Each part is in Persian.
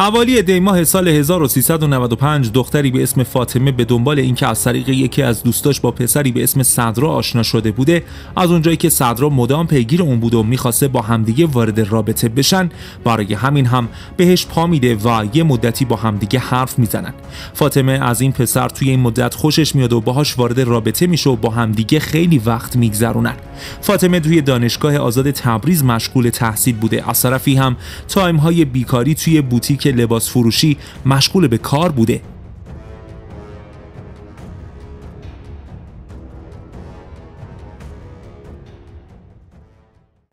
حوالی دیماه سال 1395 دختری به اسم فاطمه به دنبال اینکه از طریق یکی از دوستاش با پسری به اسم صدرا آشنا شده بوده از اونجایی که صدرا مدام پیگیر اون بود و میخواسته با همدیگه وارد رابطه بشن برای همین هم بهش پا میده و یه مدتی با همدیگه حرف میزنن فاطمه از این پسر توی این مدت خوشش میاد و باهاش وارد رابطه میشه و با همدیگه خیلی وقت میگذرونن فاطمه توی دانشگاه آزاد تبریز مشغول تحصیل بوده از طرفی هم تایم های بیکاری توی بوتیک لباس فروشی مشغول به کار بوده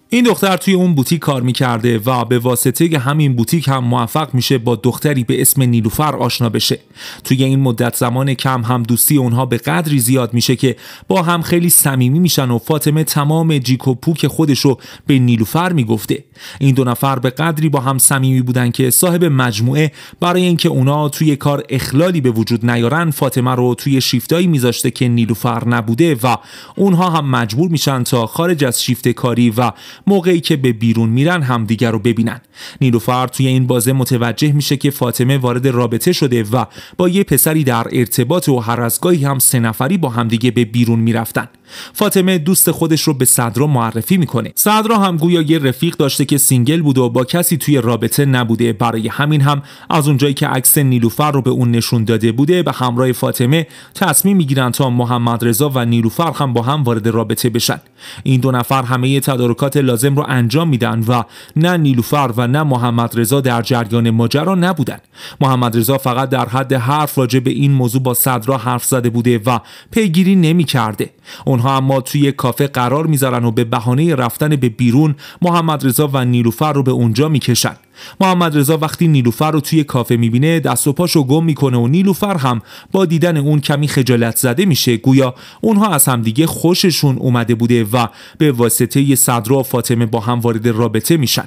این دختر توی اون بوتیک کار میکرده و به واسطه همین بوتیک هم موفق میشه با دختری به اسم نیلوفر آشنا بشه توی این مدت زمان کم هم دوستی اونها به قدری زیاد میشه که با هم خیلی صمیمی میشن و فاطمه تمام جیک و پوک خودش رو به نیلوفر میگفته این دو نفر به قدری با هم صمیمی بودن که صاحب مجموعه برای اینکه اونا توی کار اخلالی به وجود نیارن فاطمه رو توی شیفتایی میذاشته که نیلوفر نبوده و اونها هم مجبور میشن تا خارج از شیفت کاری و موقعی که به بیرون میرن همدیگر رو ببینن نیلوفر توی این بازه متوجه میشه که فاطمه وارد رابطه شده و با یه پسری در ارتباط و هر از هم سه نفری با همدیگه به بیرون میرفتن فاطمه دوست خودش رو به صدرا معرفی میکنه صدرا هم گویا یه رفیق داشته که سینگل بوده و با کسی توی رابطه نبوده برای همین هم از اونجایی که عکس نیلوفر رو به اون نشون داده بوده به همراه فاطمه تصمیم میگیرن تا محمد رضا و نیلوفر هم با هم وارد رابطه بشن این دو نفر همه تدارکات لازم رو انجام میدن و نه نیلوفر و نه محمد رضا در جریان ماجرا نبودن محمد رضا فقط در حد حرف راجع به این موضوع با صدرا حرف زده بوده و پیگیری نمیکرده اونها اما توی کافه قرار میذارن و به بهانه رفتن به بیرون محمد رضا و نیلوفر رو به اونجا میکشن محمد رضا وقتی نیلوفر رو توی کافه میبینه دست و پاشو گم میکنه و نیلوفر هم با دیدن اون کمی خجالت زده میشه گویا اونها از همدیگه خوششون اومده بوده و به واسطه صدرا و فاطمه با هم وارد رابطه میشن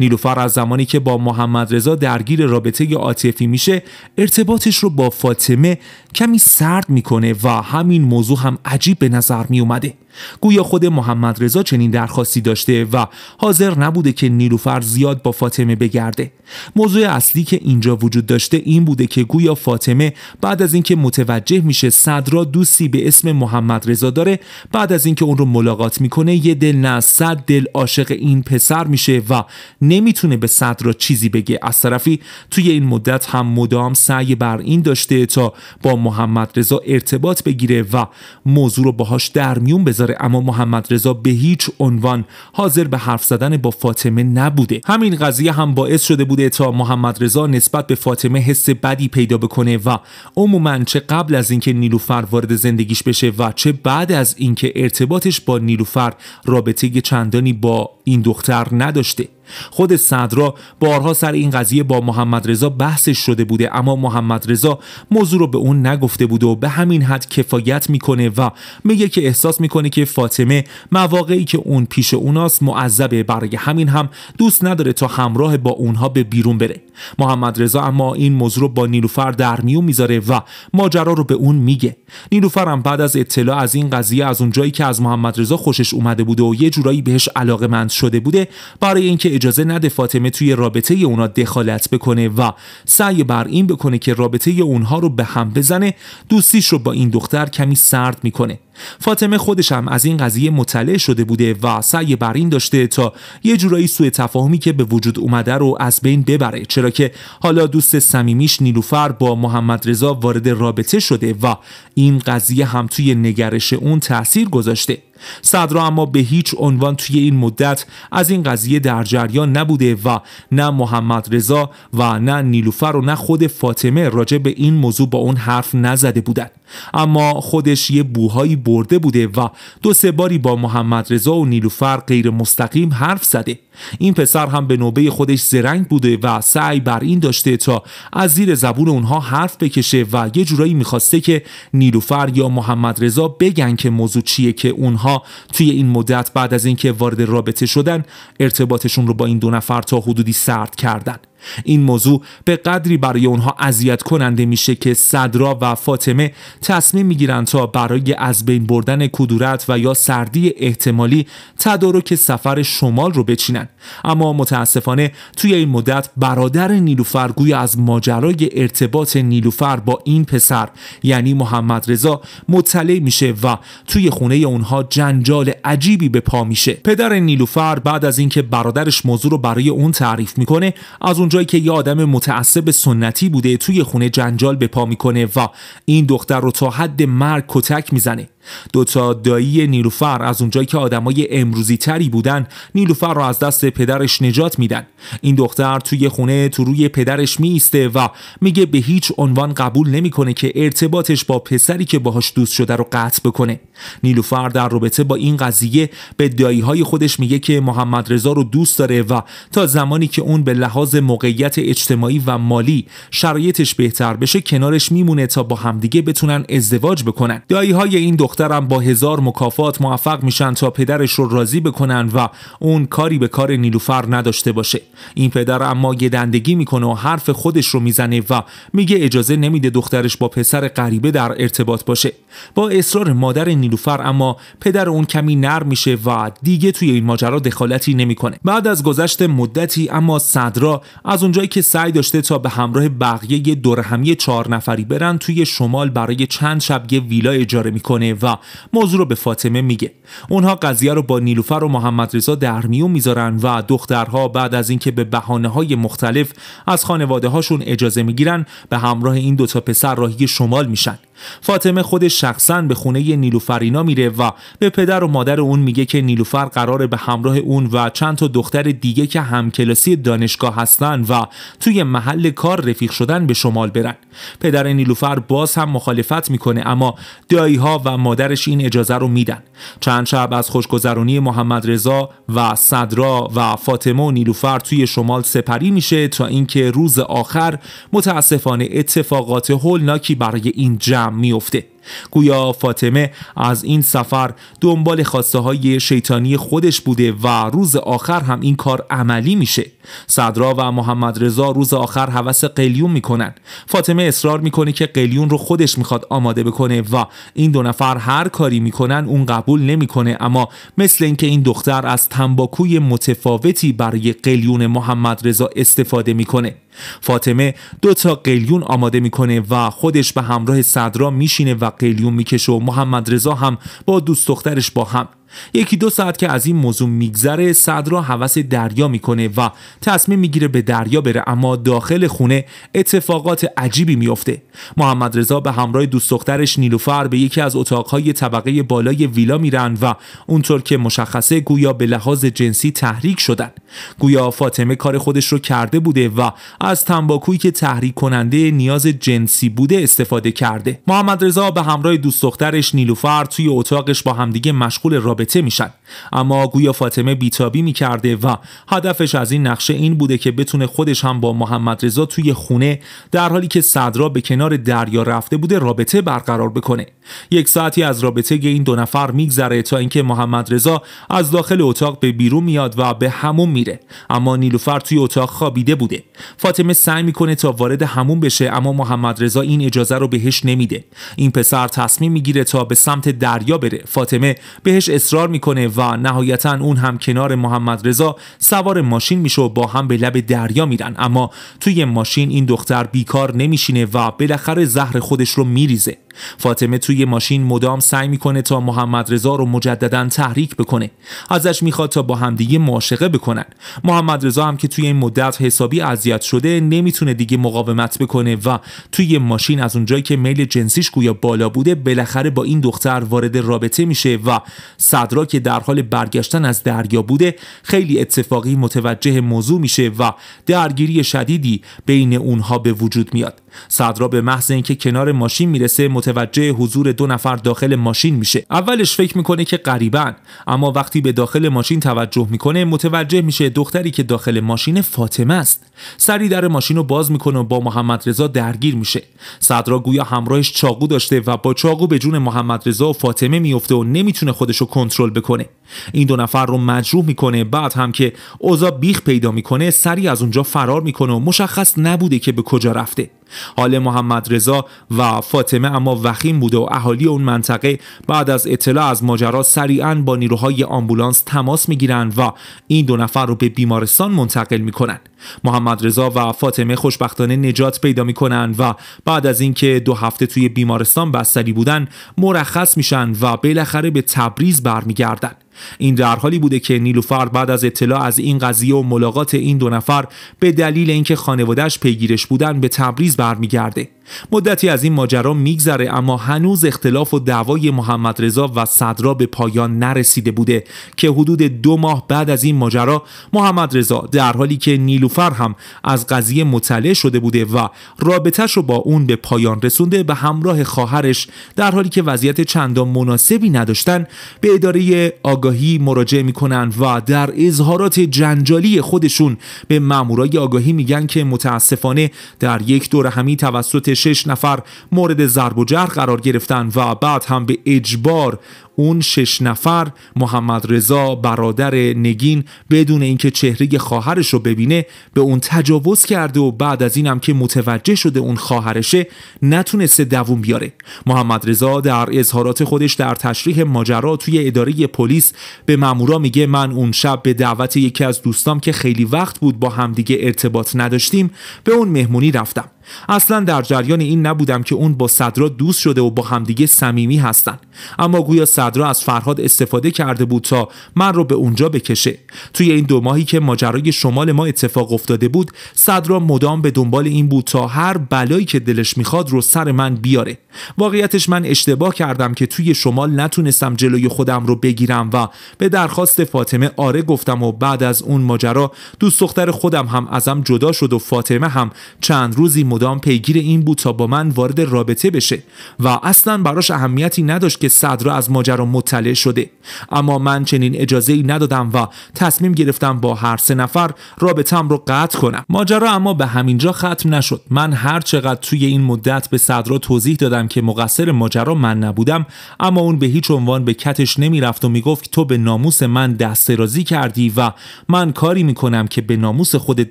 نیلوفر از زمانی که با محمد رضا درگیر رابطه عاطفی میشه ارتباطش رو با فاطمه کمی سرد میکنه و همین موضوع هم عجیب به نظر میومده گویا خود محمد رضا چنین درخواستی داشته و حاضر نبوده که نیلوفر زیاد با فاطمه بگرده موضوع اصلی که اینجا وجود داشته این بوده که گویا فاطمه بعد از اینکه متوجه میشه صدرا دوستی به اسم محمد رضا داره بعد از اینکه اون رو ملاقات میکنه یه دل نه صد دل عاشق این پسر میشه و نمیتونه به صدرا چیزی بگه از طرفی توی این مدت هم مدام سعی بر این داشته تا با محمد رضا ارتباط بگیره و موضوع رو باهاش در میون اما محمد رضا به هیچ عنوان حاضر به حرف زدن با فاطمه نبوده همین قضیه هم باعث شده بوده تا محمد رضا نسبت به فاطمه حس بدی پیدا بکنه و عموما چه قبل از اینکه نیلوفر وارد زندگیش بشه و چه بعد از اینکه ارتباطش با نیلوفر رابطه چندانی با این دختر نداشته خود صدرا بارها سر این قضیه با محمد رضا بحثش شده بوده اما محمد رضا موضوع رو به اون نگفته بوده و به همین حد کفایت میکنه و میگه که احساس میکنه که فاطمه مواقعی که اون پیش اوناست معذبه برای همین هم دوست نداره تا همراه با اونها به بیرون بره محمد رضا اما این موضوع رو با نیلوفر در میون میذاره و ماجرا رو به اون میگه نیلوفر هم بعد از اطلاع از این قضیه از اونجایی که از محمد رضا خوشش اومده بوده و یه جورایی بهش علاقه شده بوده برای اینکه اجازه نده فاطمه توی رابطه اونا دخالت بکنه و سعی بر این بکنه که رابطه اونها رو به هم بزنه دوستیش رو با این دختر کمی سرد میکنه فاطمه خودش هم از این قضیه مطلع شده بوده و سعی بر این داشته تا یه جورایی سوء تفاهمی که به وجود اومده رو از بین ببره چرا که حالا دوست صمیمیش نیلوفر با محمد رضا وارد رابطه شده و این قضیه هم توی نگرش اون تاثیر گذاشته صدرا اما به هیچ عنوان توی این مدت از این قضیه در جریان نبوده و نه محمد رضا و نه نیلوفر و نه خود فاطمه راجع به این موضوع با اون حرف نزده بودند اما خودش یه بوهایی برده بوده و دو سه باری با محمد رضا و نیلوفر غیر مستقیم حرف زده این پسر هم به نوبه خودش زرنگ بوده و سعی بر این داشته تا از زیر زبون اونها حرف بکشه و یه جورایی میخواسته که نیلوفر یا محمد رضا بگن که موضوع چیه که اونها توی این مدت بعد از اینکه وارد رابطه شدن ارتباطشون رو با این دو نفر تا حدودی سرد کردن این موضوع به قدری برای اونها اذیت کننده میشه که صدرا و فاطمه تصمیم میگیرند تا برای از بین بردن کدورت و یا سردی احتمالی تدارک سفر شمال رو بچینن اما متاسفانه توی این مدت برادر نیلوفر گوی از ماجرای ارتباط نیلوفر با این پسر یعنی محمد رضا مطلع میشه و توی خونه اونها جنجال عجیبی به پا میشه پدر نیلوفر بعد از اینکه برادرش موضوع رو برای اون تعریف میکنه از اون اونجایی که یه آدم متعصب سنتی بوده توی خونه جنجال به پا میکنه و این دختر رو تا حد مرگ کتک میزنه دوتا دایی نیلوفر از اونجایی که آدمای امروزی تری بودن نیلوفر رو از دست پدرش نجات میدن این دختر توی خونه تو روی پدرش میسته و میگه به هیچ عنوان قبول نمیکنه که ارتباطش با پسری که باهاش دوست شده رو قطع بکنه نیلوفر در رابطه با این قضیه به دایی های خودش میگه که محمد رضا رو دوست داره و تا زمانی که اون به لحاظ موقعیت اجتماعی و مالی شرایطش بهتر بشه کنارش میمونه تا با همدیگه بتونن ازدواج بکنن دایی های این دخترم با هزار مکافات موفق میشن تا پدرش رو راضی بکنن و اون کاری به کار نیلوفر نداشته باشه این پدر اما یه دندگی میکنه و حرف خودش رو میزنه و میگه اجازه نمیده دخترش با پسر غریبه در ارتباط باشه با اصرار مادر نیلوفر اما پدر اون کمی نرم میشه و دیگه توی این ماجرا دخالتی نمیکنه بعد از گذشت مدتی اما صدرا از اونجایی که سعی داشته تا به همراه بقیه یه دورهمی چهار نفری برن توی شمال برای چند شب یه ویلا اجاره میکنه و موضوع رو به فاطمه میگه اونها قضیه رو با نیلوفر و محمد رضا در میون میذارن و دخترها بعد از اینکه به بهانه های مختلف از خانواده هاشون اجازه میگیرن به همراه این دوتا پسر راهی شمال میشن فاطمه خودش شخصا به خونه نیلوفرینا میره و به پدر و مادر اون میگه که نیلوفر قراره به همراه اون و چند تا دختر دیگه که همکلاسی دانشگاه هستن و توی محل کار رفیق شدن به شمال برن پدر نیلوفر باز هم مخالفت میکنه اما دایی ها و مادرش این اجازه رو میدن چند شب از خوشگذرانی محمد رضا و صدرا و فاطمه و نیلوفر توی شمال سپری میشه تا اینکه روز آخر متاسفانه اتفاقات هولناکی برای این جمع میفته گویا فاطمه از این سفر دنبال خواسته های شیطانی خودش بوده و روز آخر هم این کار عملی میشه صدرا و محمد رضا روز آخر حوس قلیون میکنن فاطمه اصرار میکنه که قلیون رو خودش میخواد آماده بکنه و این دو نفر هر کاری میکنن اون قبول نمیکنه اما مثل اینکه این دختر از تنباکوی متفاوتی برای قلیون محمد رضا استفاده میکنه فاطمه دو تا قلیون آماده میکنه و خودش به همراه صدرا میشینه و قلیون میکشه و محمد رضا هم با دوست دخترش با هم یکی دو ساعت که از این موضوع میگذره را حوس دریا میکنه و تصمیم میگیره به دریا بره اما داخل خونه اتفاقات عجیبی میفته محمد رضا به همراه دوست دخترش نیلوفر به یکی از اتاقهای طبقه بالای ویلا میرن و اونطور که مشخصه گویا به لحاظ جنسی تحریک شدن گویا فاطمه کار خودش رو کرده بوده و از تنباکویی که تحریک کننده نیاز جنسی بوده استفاده کرده محمد رضا به همراه دوست دخترش نیلوفر توی اتاقش با همدیگه مشغول رابطه رابطه میشن اما گویا فاطمه بیتابی میکرده و هدفش از این نقشه این بوده که بتونه خودش هم با محمد رضا توی خونه در حالی که صدرا به کنار دریا رفته بوده رابطه برقرار بکنه یک ساعتی از رابطه این دو نفر میگذره تا اینکه محمد رضا از داخل اتاق به بیرون میاد و به همون میره اما نیلوفر توی اتاق خوابیده بوده فاطمه سعی میکنه تا وارد همون بشه اما محمد رضا این اجازه رو بهش نمیده این پسر تصمیم میگیره تا به سمت دریا بره فاطمه بهش اصرار میکنه و نهایتا اون هم کنار محمد رضا سوار ماشین میشه و با هم به لب دریا میرن اما توی ماشین این دختر بیکار نمیشینه و بالاخره زهر خودش رو میریزه فاطمه توی ماشین مدام سعی میکنه تا محمد رضا رو مجددا تحریک بکنه ازش میخواد تا با همدیگه معاشقه بکنن محمد رضا هم که توی این مدت حسابی اذیت شده نمیتونه دیگه مقاومت بکنه و توی ماشین از اونجایی که میل جنسیش گویا بالا بوده بالاخره با این دختر وارد رابطه میشه و صدرا که در حال برگشتن از دریا بوده خیلی اتفاقی متوجه موضوع میشه و درگیری شدیدی بین اونها به وجود میاد صدرا به محض اینکه کنار ماشین میرسه متوجه حضور دو نفر داخل ماشین میشه اولش فکر میکنه که غریبا اما وقتی به داخل ماشین توجه میکنه متوجه میشه دختری که داخل ماشین فاطمه است سری در ماشین رو باز میکنه و با محمد رضا درگیر میشه صدرا گویا همراهش چاقو داشته و با چاقو به جون محمد رضا و فاطمه میفته و نمیتونه خودش رو کنترل بکنه این دو نفر رو مجروح میکنه بعد هم که اوضاع بیخ پیدا میکنه سری از اونجا فرار میکنه و مشخص نبوده که به کجا رفته حال محمد رضا و فاطمه اما وخیم بوده و اهالی اون منطقه بعد از اطلاع از ماجرا سریعا با نیروهای آمبولانس تماس میگیرند و این دو نفر رو به بیمارستان منتقل میکنن محمد رضا و فاطمه خوشبختانه نجات پیدا میکنن و بعد از اینکه دو هفته توی بیمارستان بستری بودن مرخص میشن و بالاخره به تبریز برمیگردن این در حالی بوده که نیلوفر بعد از اطلاع از این قضیه و ملاقات این دو نفر به دلیل اینکه خانوادهش پیگیرش بودن به تبریز برمیگرده مدتی از این ماجرا میگذره اما هنوز اختلاف و دعوای محمد رضا و صدرا به پایان نرسیده بوده که حدود دو ماه بعد از این ماجرا محمد رضا در حالی که نیلوفر هم از قضیه مطلع شده بوده و رابطهش رو با اون به پایان رسونده به همراه خواهرش در حالی که وضعیت چندان مناسبی نداشتن به اداره آگاهی مراجعه میکنن و در اظهارات جنجالی خودشون به مامورای آگاهی میگن که متاسفانه در یک دور همی توسط شش نفر مورد ضرب و جرح قرار گرفتن و بعد هم به اجبار اون شش نفر محمد رضا برادر نگین بدون اینکه چهره خواهرش رو ببینه به اون تجاوز کرده و بعد از اینم که متوجه شده اون خواهرشه نتونسته دووم بیاره محمد رضا در اظهارات خودش در تشریح ماجرا توی اداره پلیس به مامورا میگه من اون شب به دعوت یکی از دوستام که خیلی وقت بود با همدیگه ارتباط نداشتیم به اون مهمونی رفتم اصلا در جریان این نبودم که اون با صدرا دوست شده و با همدیگه صمیمی هستن اما گویا صدرا از فرهاد استفاده کرده بود تا من رو به اونجا بکشه توی این دو ماهی که ماجرای شمال ما اتفاق افتاده بود صدرا مدام به دنبال این بود تا هر بلایی که دلش میخواد رو سر من بیاره واقعیتش من اشتباه کردم که توی شمال نتونستم جلوی خودم رو بگیرم و به درخواست فاطمه آره گفتم و بعد از اون ماجرا دوست دختر خودم هم ازم جدا شد و فاطمه هم چند روزی مدام پیگیر این بود تا با من وارد رابطه بشه و اصلا براش اهمیتی نداشت که صدرا از ماجرا مطلع شده اما من چنین اجازه ای ندادم و تصمیم گرفتم با هر سه نفر رابطم رو قطع کنم ماجرا اما به همینجا ختم نشد من هر چقدر توی این مدت به صدرا توضیح دادم که مقصر ماجرا من نبودم اما اون به هیچ عنوان به کتش نمیرفت و میگفت تو به ناموس من دسترازی کردی و من کاری میکنم که به ناموس خودت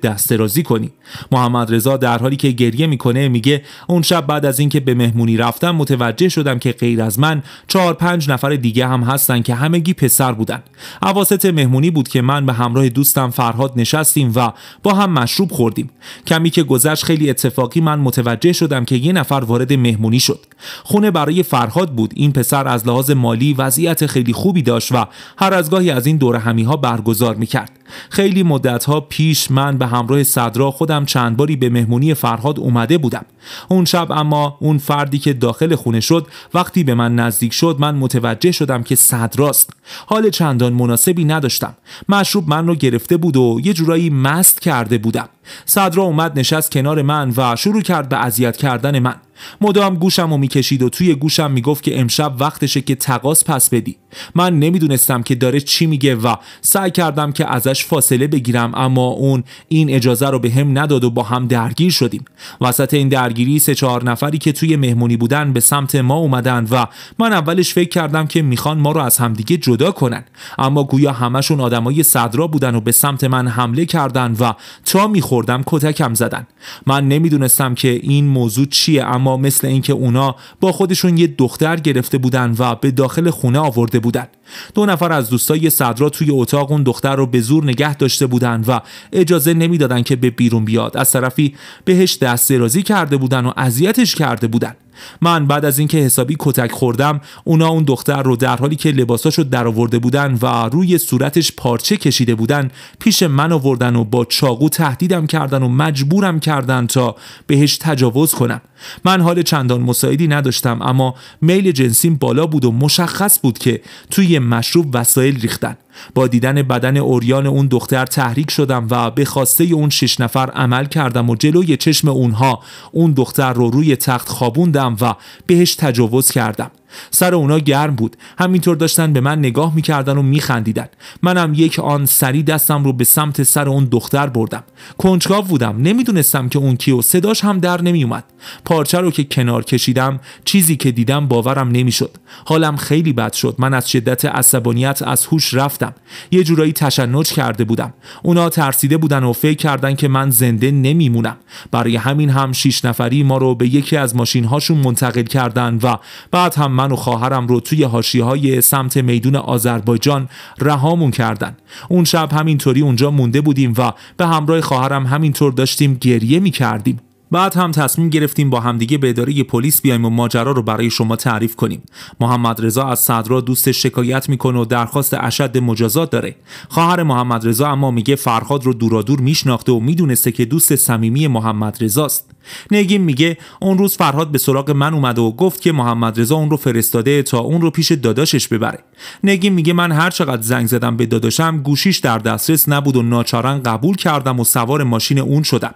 دسترازی کنی محمد رضا در حالی که گریه میکنه میگه اون شب بعد از اینکه به مهمونی رفتم متوجه شدم که غیر از من چهار پنج نفر دیگه هم هستن که همگی پسر بودن اواسط مهمونی بود که من به همراه دوستم فرهاد نشستیم و با هم مشروب خوردیم کمی که گذشت خیلی اتفاقی من متوجه شدم که یه نفر وارد مهمونی شد خونه برای فرهاد بود این پسر از لحاظ مالی وضعیت خیلی خوبی داشت و هر از گاهی از این دوره همیها برگزار میکرد خیلی مدتها پیش من به همراه صدرا خودم چند باری به مهمونی فرهاد اومده بودم اون شب اما اون فردی که داخل خونه شد وقتی به من نزدیک شد من متوجه شدم که صدراست حال چندان مناسبی نداشتم مشروب من رو گرفته بود و یه جورایی مست کرده بودم صدرا اومد نشست کنار من و شروع کرد به اذیت کردن من مدام گوشم و میکشید و توی گوشم میگفت که امشب وقتشه که تقاس پس بدی من نمیدونستم که داره چی میگه و سعی کردم که ازش فاصله بگیرم اما اون این اجازه رو به هم نداد و با هم درگیر شدیم وسط این درگیری سه چهار نفری که توی مهمونی بودن به سمت ما اومدن و من اولش فکر کردم که میخوان ما رو از همدیگه جدا کنن اما گویا همشون آدمای صدرا بودن و به سمت من حمله کردن و تا می خوردم کتکم زدن من نمیدونستم که این موضوع چیه اما مثل اینکه اونا با خودشون یه دختر گرفته بودن و به داخل خونه آورده بودن دو نفر از دوستای صدرا توی اتاق اون دختر رو به زور نگه داشته بودن و اجازه نمیدادن که به بیرون بیاد از طرفی بهش دست درازی کرده بودن و اذیتش کرده بودن من بعد از اینکه حسابی کتک خوردم اونا اون دختر رو در حالی که لباساشو درآورده بودن و روی صورتش پارچه کشیده بودن پیش من آوردن و با چاقو تهدیدم کردن و مجبورم کردن تا بهش تجاوز کنم من حال چندان مساعدی نداشتم اما میل جنسیم بالا بود و مشخص بود که توی مشروب وسایل ریختن با دیدن بدن اوریان اون دختر تحریک شدم و به خواسته اون شش نفر عمل کردم و جلوی چشم اونها اون دختر رو روی تخت خوابوندم و بهش تجاوز کردم سر اونا گرم بود همینطور داشتن به من نگاه میکردن و میخندیدن منم یک آن سری دستم رو به سمت سر اون دختر بردم کنجکاو بودم نمیدونستم که اون کیو صداش هم در نمیومد پارچه رو که کنار کشیدم چیزی که دیدم باورم نمیشد حالم خیلی بد شد من از شدت عصبانیت از هوش رفتم یه جورایی تشنج کرده بودم اونا ترسیده بودن و فکر کردن که من زنده نمیمونم برای همین هم شیش نفری ما رو به یکی از ماشینهاشون منتقل کردن و بعد هم من و خواهرم رو توی هاشی های سمت میدون آذربایجان رهامون کردن اون شب همینطوری اونجا مونده بودیم و به همراه خواهرم همینطور داشتیم گریه میکردیم بعد هم تصمیم گرفتیم با همدیگه به اداره پلیس بیایم و ماجرا رو برای شما تعریف کنیم محمد رضا از صدرا دوست شکایت میکنه و درخواست اشد مجازات داره خواهر محمد رضا اما میگه فرهاد رو دورادور میشناخته و میدونسته که دوست صمیمی محمد رضاست نگیم میگه اون روز فرهاد به سراغ من اومد و گفت که محمد رضا اون رو فرستاده تا اون رو پیش داداشش ببره نگیم میگه من هر چقدر زنگ زدم به داداشم گوشیش در دسترس نبود و ناچارن قبول کردم و سوار ماشین اون شدم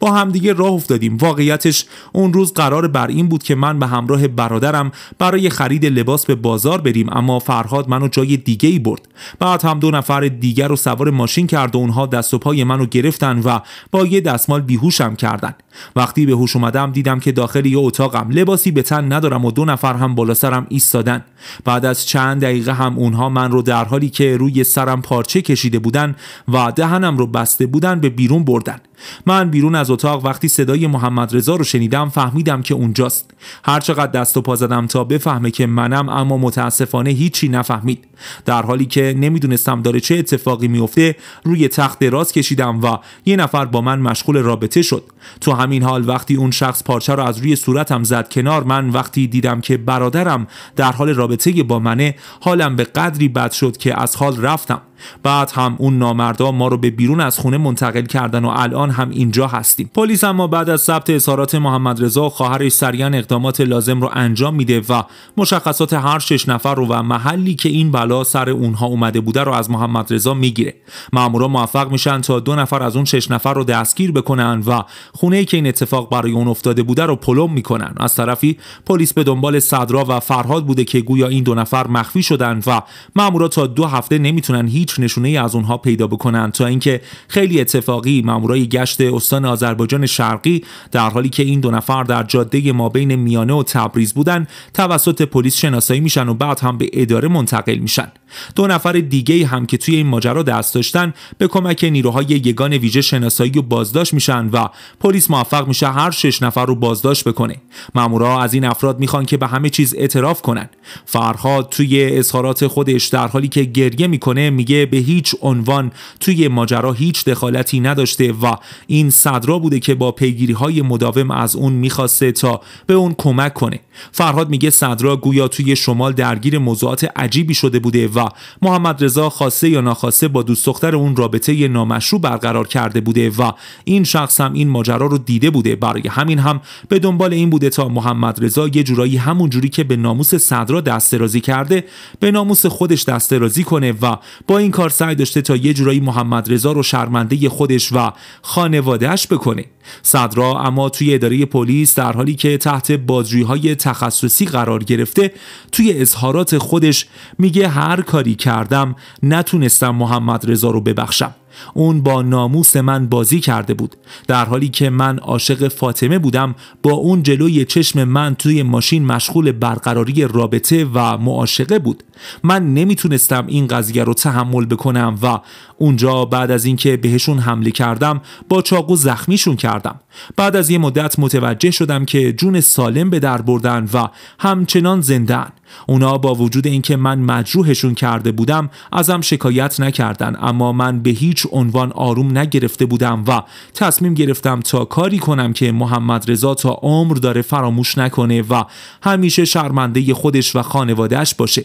با همدیگه راه افتادیم واقعیتش اون روز قرار بر این بود که من به همراه برادرم برای خرید لباس به بازار بریم اما فرهاد منو جای دیگه ای برد بعد هم دو نفر دیگر رو سوار ماشین کرد و اونها دست و پای منو گرفتن و با یه دستمال بیهوشم کردن و وقتی به هوش اومدم دیدم که داخل یه اتاقم لباسی به تن ندارم و دو نفر هم بالا سرم ایستادن بعد از چند دقیقه هم اونها من رو در حالی که روی سرم پارچه کشیده بودن و دهنم رو بسته بودن به بیرون بردن من بیرون از اتاق وقتی صدای محمد رضا رو شنیدم فهمیدم که اونجاست هرچقدر دست و پا زدم تا بفهمه که منم اما متاسفانه هیچی نفهمید در حالی که نمیدونستم داره چه اتفاقی میفته روی تخت دراز کشیدم و یه نفر با من مشغول رابطه شد تو همین حال وقتی اون شخص پارچه رو از روی صورتم زد کنار من وقتی دیدم که برادرم در حال رابطه با منه حالم به قدری بد شد که از حال رفتم بعد هم اون نامردا ما رو به بیرون از خونه منتقل کردن و الان هم اینجا هستیم پلیس اما بعد از ثبت اظهارات محمد رضا خواهرش سریعا اقدامات لازم رو انجام میده و مشخصات هر شش نفر رو و محلی که این بلا سر اونها اومده بوده رو از محمد رضا میگیره مامورا موفق میشن تا دو نفر از اون شش نفر رو دستگیر بکنن و خونه ای که این اتفاق برای اون افتاده بوده رو پلم میکنن از طرفی پلیس به دنبال صدرا و فرهاد بوده که گویا این دو نفر مخفی شدن و مامورا تا دو هفته نمیتونن هیچ نشونه ای از اونها پیدا بکنن تا اینکه خیلی اتفاقی مامورای استان آذربایجان شرقی در حالی که این دو نفر در جاده مابین میانه و تبریز بودن توسط پلیس شناسایی میشن و بعد هم به اداره منتقل میشن دو نفر دیگه هم که توی این ماجرا دست داشتن به کمک نیروهای یگان ویژه شناسایی و بازداشت میشن و پلیس موفق میشه هر شش نفر رو بازداشت بکنه مامورا از این افراد میخوان که به همه چیز اعتراف کنن فرهاد توی اظهارات خودش در حالی که گریه میکنه میگه به هیچ عنوان توی ماجرا هیچ دخالتی نداشته و این صدرا بوده که با پیگیری های مداوم از اون میخواسته تا به اون کمک کنه فرهاد میگه صدرا گویا توی شمال درگیر موضوعات عجیبی شده بوده و محمد رضا خواسته یا ناخواسته با دوست دختر اون رابطه نامشروع برقرار کرده بوده و این شخص هم این ماجرا رو دیده بوده برای همین هم به دنبال این بوده تا محمد رضا یه جورایی همون جوری که به ناموس صدرا دست کرده به ناموس خودش دست کنه و با این کار سعی داشته تا یه جورایی محمد رضا رو شرمنده خودش و خانوادهش بکنه صدرا اما توی اداره پلیس در حالی که تحت بازجویی های تخصصی قرار گرفته توی اظهارات خودش میگه هر کاری کردم نتونستم محمد رضا رو ببخشم اون با ناموس من بازی کرده بود در حالی که من عاشق فاطمه بودم با اون جلوی چشم من توی ماشین مشغول برقراری رابطه و معاشقه بود من نمیتونستم این قضیه رو تحمل بکنم و اونجا بعد از اینکه بهشون حمله کردم با چاقو زخمیشون کردم بعد از یه مدت متوجه شدم که جون سالم به در بردن و همچنان زندن اونا با وجود اینکه من مجروحشون کرده بودم ازم شکایت نکردن اما من به هیچ عنوان آروم نگرفته بودم و تصمیم گرفتم تا کاری کنم که محمد رضا تا عمر داره فراموش نکنه و همیشه شرمنده خودش و خانوادهش باشه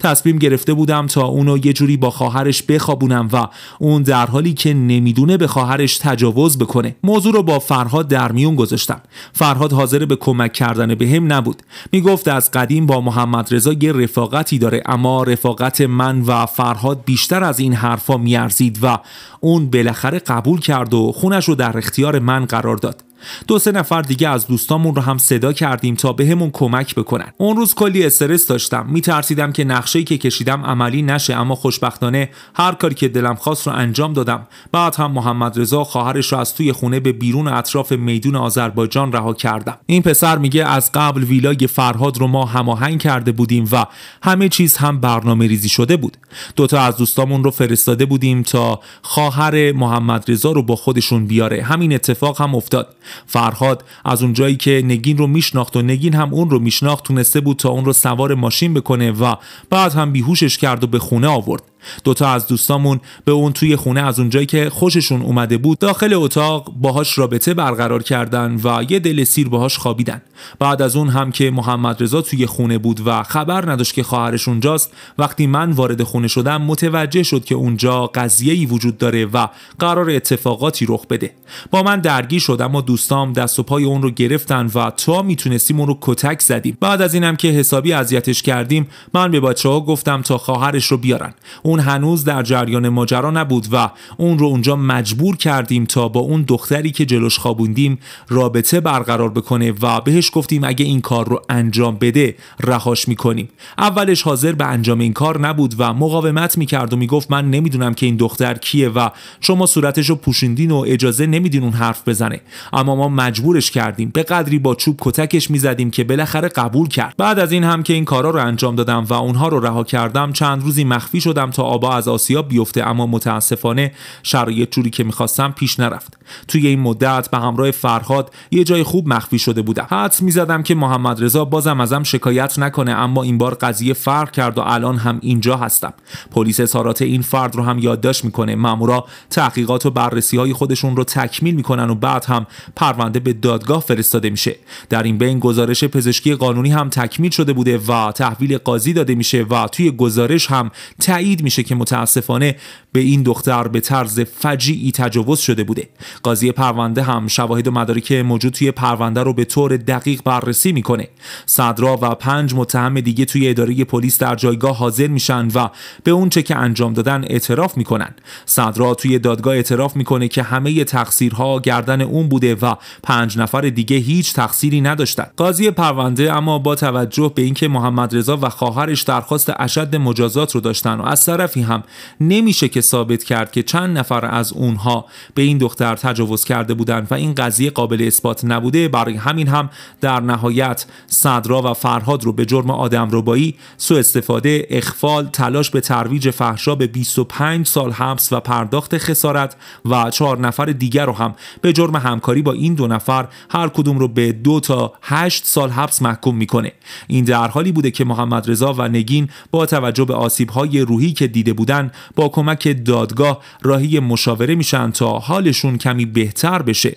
تصمیم گرفته بودم تا اونو یه جوری با خواهرش بخوابونم و اون در حالی که نمیدونه به خواهرش تجاوز بکنه موضوع رو با فرهاد در میون گذاشتم فرهاد حاضر به کمک کردن به نبود میگفت از قدیم با محمد رضا یه رفاقتی داره اما رفاقت من و فرهاد بیشتر از این حرفا میارزید و اون بالاخره قبول کرد و خونش رو در اختیار من قرار داد دو سه نفر دیگه از دوستامون رو هم صدا کردیم تا بهمون کمک بکنن اون روز کلی استرس داشتم میترسیدم که نقشه‌ای که کشیدم عملی نشه اما خوشبختانه هر کاری که دلم خواست رو انجام دادم بعد هم محمد رضا خواهرش رو از توی خونه به بیرون اطراف میدون آذربایجان رها کردم این پسر میگه از قبل ویلای فرهاد رو ما هماهنگ کرده بودیم و همه چیز هم برنامه ریزی شده بود دوتا از دوستامون رو فرستاده بودیم تا خواهر محمد رضا رو با خودشون بیاره همین اتفاق هم افتاد فرهاد از اونجایی که نگین رو میشناخت و نگین هم اون رو میشناخت تونسته بود تا اون رو سوار ماشین بکنه و بعد هم بیهوشش کرد و به خونه آورد دوتا از دوستامون به اون توی خونه از اونجایی که خوششون اومده بود داخل اتاق باهاش رابطه برقرار کردن و یه دل سیر باهاش خوابیدن بعد از اون هم که محمد رضا توی خونه بود و خبر نداشت که خواهرش اونجاست وقتی من وارد خونه شدم متوجه شد که اونجا قضیه‌ای وجود داره و قرار اتفاقاتی رخ بده با من درگیر شد اما دوستام دست و پای اون رو گرفتن و تا میتونستیم اون رو کتک زدیم بعد از اینم که حسابی اذیتش کردیم من به بچه‌ها گفتم تا خواهرش رو بیارن اون هنوز در جریان ماجرا نبود و اون رو اونجا مجبور کردیم تا با اون دختری که جلوش خوابوندیم رابطه برقرار بکنه و بهش گفتیم اگه این کار رو انجام بده رهاش میکنیم اولش حاضر به انجام این کار نبود و مقاومت میکرد و میگفت من نمیدونم که این دختر کیه و شما صورتش رو پوشوندین و اجازه نمیدین اون حرف بزنه اما ما مجبورش کردیم به قدری با چوب کتکش میزدیم که بالاخره قبول کرد بعد از این هم که این کارا رو انجام دادم و اونها رو رها کردم چند روزی مخفی شدم تا آبا از آسیا بیفته اما متاسفانه شرایط جوری که میخواستم پیش نرفت توی این مدت به همراه فرهاد یه جای خوب مخفی شده بوده. حدس میزدم که محمد رضا بازم ازم شکایت نکنه اما این بار قضیه فرق کرد و الان هم اینجا هستم پلیس اظهارات این فرد رو هم یادداشت میکنه مامورا تحقیقات و بررسی های خودشون رو تکمیل میکنن و بعد هم پرونده به دادگاه فرستاده میشه در این بین گزارش پزشکی قانونی هم تکمیل شده بوده و تحویل قاضی داده میشه و توی گزارش هم تایید میشه که متاسفانه به این دختر به طرز فجیعی تجاوز شده بوده قاضی پرونده هم شواهد و مدارک موجود توی پرونده رو به طور دقیق بررسی میکنه صدرا و پنج متهم دیگه توی اداره پلیس در جایگاه حاضر میشن و به اونچه که انجام دادن اعتراف میکنن صدرا توی دادگاه اعتراف میکنه که همه تقصیرها گردن اون بوده و پنج نفر دیگه هیچ تقصیری نداشتن قاضی پرونده اما با توجه به اینکه محمد رضا و خواهرش درخواست اشد مجازات رو داشتن و از طرفی هم نمیشه که ثابت کرد که چند نفر از اونها به این دختر تجاوز کرده بودند و این قضیه قابل اثبات نبوده برای همین هم در نهایت صدرا و فرهاد رو به جرم آدم ربایی سوء استفاده اخفال تلاش به ترویج فحشا به 25 سال حبس و پرداخت خسارت و چهار نفر دیگر رو هم به جرم همکاری با این دو نفر هر کدوم رو به دو تا 8 سال حبس محکوم میکنه این در حالی بوده که محمد رضا و نگین با توجه به آسیب های روحی که دیده بودن با کمک دادگاه راهی مشاوره میشن تا حالشون کم کمی بهتر بشه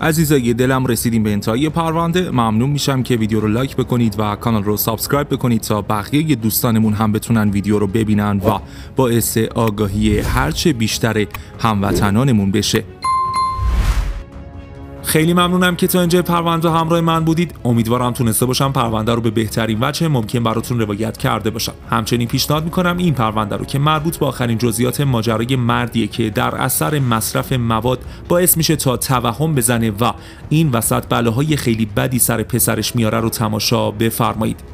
عزیزای دلم رسیدیم به انتهای پرونده ممنون میشم که ویدیو رو لایک بکنید و کانال رو سابسکرایب بکنید تا بقیه دوستانمون هم بتونن ویدیو رو ببینن و باعث آگاهی هرچه بیشتر هموطنانمون بشه خیلی ممنونم که تا اینجا پرونده همراه من بودید امیدوارم تونسته باشم پرونده رو به بهترین وجه ممکن براتون روایت کرده باشم همچنین پیشنهاد میکنم این پرونده رو که مربوط به آخرین جزئیات ماجرای مردیه که در اثر مصرف مواد باعث میشه تا توهم بزنه و این وسط بلاهای خیلی بدی سر پسرش میاره رو تماشا بفرمایید